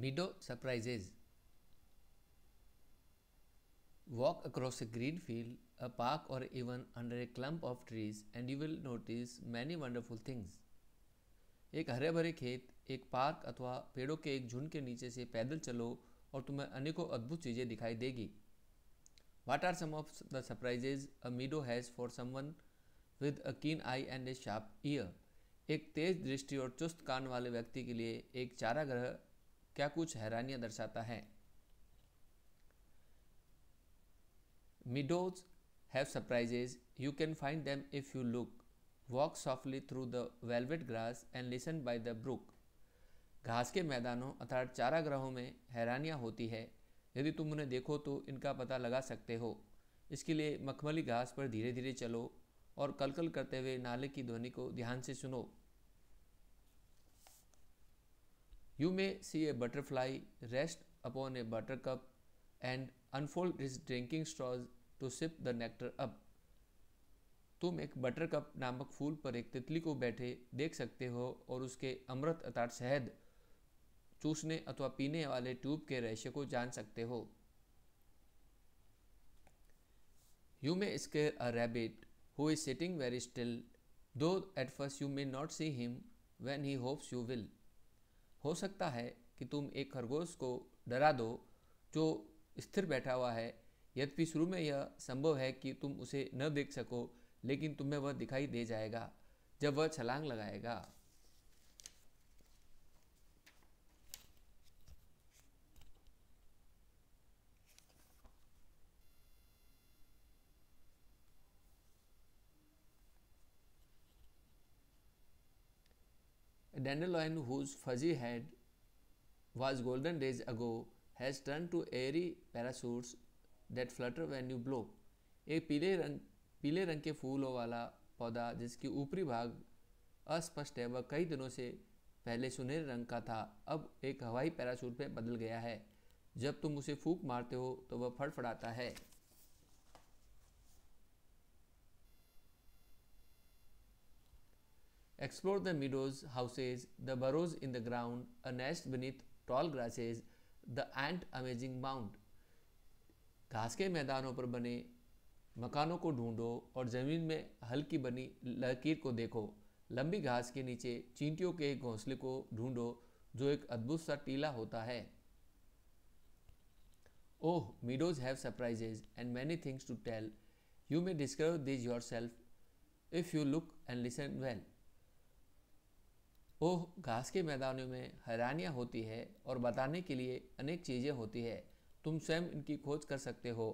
Mido surprises. Walk across a green field, a park, or even under a clump of trees, and you will notice many wonderful things. एक हरे भरे खेत एक park अथवा पेड़ों के एक झुंड के नीचे से पैदल चलो और तुम्हें अनेकों अद्भुत चीज़ें दिखाई देगी what are some of the surprises a meadow has for someone with a keen eye and a sharp ear एक तेज दृष्टि और चुस्त कान वाले व्यक्ति के लिए एक चारा ग्रह क्या कुछ हैरानियां दर्शाता है meadows have surprises you can find them if you look walk softly through the velvet grass and listen by the brook घास के मैदानों अर्थात चारा ग्रहों में हैरानियां होती है यदि तुम उन्हें देखो तो इनका पता लगा सकते हो इसके लिए मखमली घास पर धीरे धीरे चलो और कलकल करते हुए नाले की ध्वनि को ध्यान से सुनो you may see a butterfly rest upon a buttercup and unfold is drinking straws to sip the nectar up तुम एक बटर कप नामक फूल पर एक तितली को बैठे देख सकते हो और उसके अमृत अतार शहद चूसने अथवा पीने वाले ट्यूब के रहस्य को जान सकते हो you may scare a rabbit who is sitting very still though at first you may not see him when he hops you will हो सकता है कि तुम एक खरगोश को डरा दो जो स्थिर बैठा हुआ है यद्यपि शुरू में यह संभव है कि तुम उसे न देख सको लेकिन तुम्हें वह दिखाई दे जाएगा जब वह छलांग लगाएगा A dandelion whose fuzzy head was golden days ago has turned to airy parachutes that flutter when you blow. एक पीले रंग पीले रंग के फूलों वाला पौधा जिसकी ऊपरी भाग अस्पष्ट है वह कई दिनों से पहले सुनहरे रंग का था अब एक हवाई पैराशूट में बदल गया है जब तुम उसे फूक मारते हो तो वह फड़फड़ाता है Explore the meadows, houses, the burrows in the ground, a nest beneath tall grasses, the ant amazing mound. घास के मैदानों पर बने मकानों को ढूंढो और ज़मीन में हल्की बनी लकीर को देखो लंबी घास के नीचे चींटियों के घोंसले को ढूंढो जो एक अद्भुत सा टीला होता है oh meadows have surprises and many things to tell you may discover these yourself if you look and listen well वो घास के मैदानों में हैरानियाँ होती है और बताने के लिए अनेक चीज़ें होती है तुम स्वयं इनकी खोज कर सकते हो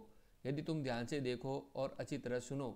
यदि तुम ध्यान से देखो और अच्छी तरह सुनो